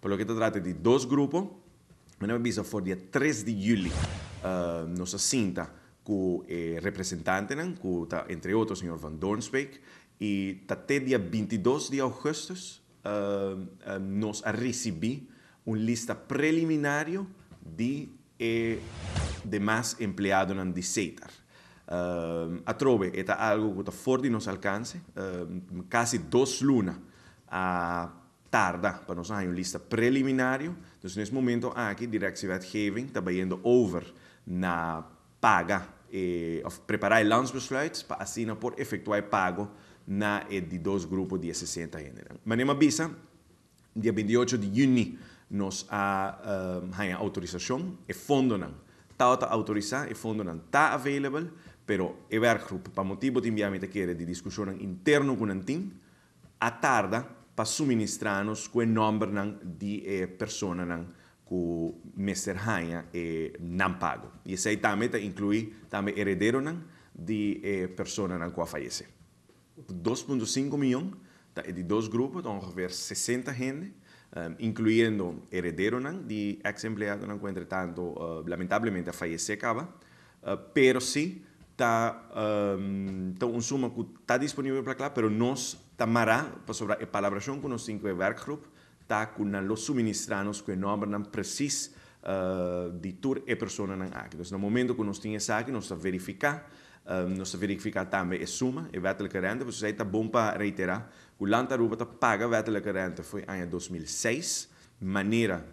te trata de dos grupos Me han viser el de 3. de julio. Eh, nos asinta, con eh, representante, que entre otros, señor señor Van Dornsbeek, y el día 22 de agosto eh, eh, nos uh, una lista preliminar de eh, demás empleados de CETAR. Uh, a trove algo que está fuera de alcance, casi dos lunas a tarda para que tengamos una lista preliminar. en este momento, ah, aquí há aqui está yendo over na paga, eh, preparar launch landsbesluit para asinar por el pago na eh, de dos grupos de 60 gêneros. Mas visa, el día 28 de junio nos ah, eh, ha, uh, autorización, e fondo não. Está autorizado e fondo não está available, pero el grupo, para motivo de enviarme que era de discusión interno con el team, tarda para suministranos que o número de eh, persona nan ku Mr. Hanya eh, pago. E sei também inclui também heredero nan pessoas eh, persona nan 2.5 milhões de dois grupos, ver 60 gente, um, ehm, incluyendo heredero nan ex empleado que entretanto uh, eh, tanto, lamentavelmente, acaba, uh, pero sí está então um suma que está disponível para lá, mas nós tamará sobre a colaboração com os cinco werkgroep está com os suministranos que não abram precis uh, de toda na aqui. Então, no momento que nós temos aqui, nós está verificar um, nós verificar também a suma e wettelijke renda, porque está bom para reiterar, o Lantaruba paga wettelijke renda foi em 2006, maneira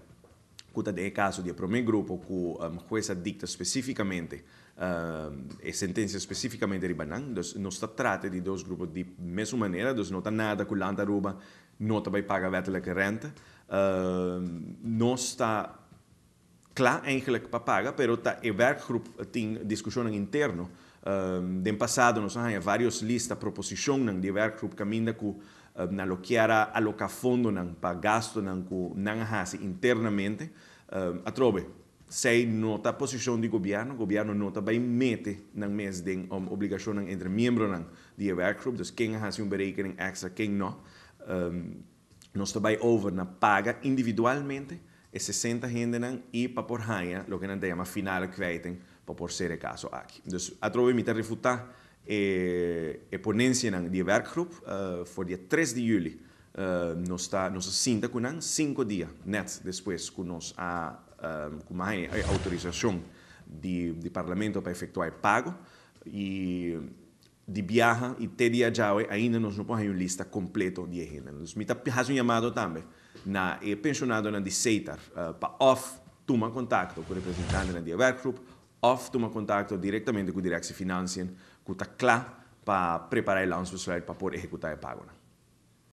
Cutate è caso di un grupo che um, questa dicta especificamente um, ehm, e sentenza specificamente ribanan, não sta tratta de dois grupos de mesma maneira não non nada com l'anta ruba, non sta paga vetela che renta, uh, não está claro que para pagar, pero o workgroup tem discussão interno. Um, passado nós temos vários listas proposições de workgroup que ku um, na lo que era alocar fundo nang para ehm, gasto nang ku nang hasi internamente. a ehm, atrobe sei nota posición di gobierno, gobierno nota bij mete ng mesding om um, obligación entre membro ng die workgroup dus king has una berekening extra, king no. Um, ehm, nos está over na paga individualmente e 60 personas ng e pa por haya, lo que llama final final pa por sere caso aquí. Dus atrobe mi te refuta e, e la ng die werkgroep uh, eh, para die 3 de julio. Eh, nos, ta, con cinco días net después que nos ha ah, eh, con eh, autorización del de Parlamento para efectuar el pago y de viaja y te de aún no nos ponen una lista completa de agenda. Nos me faz un llamado también. na e pensionado na de Seitar uh, para off toma contacto con representante na de Workgroup, off toma contacto directamente con o Financien, que está claro para preparar el lanzamiento para poder executar el pago.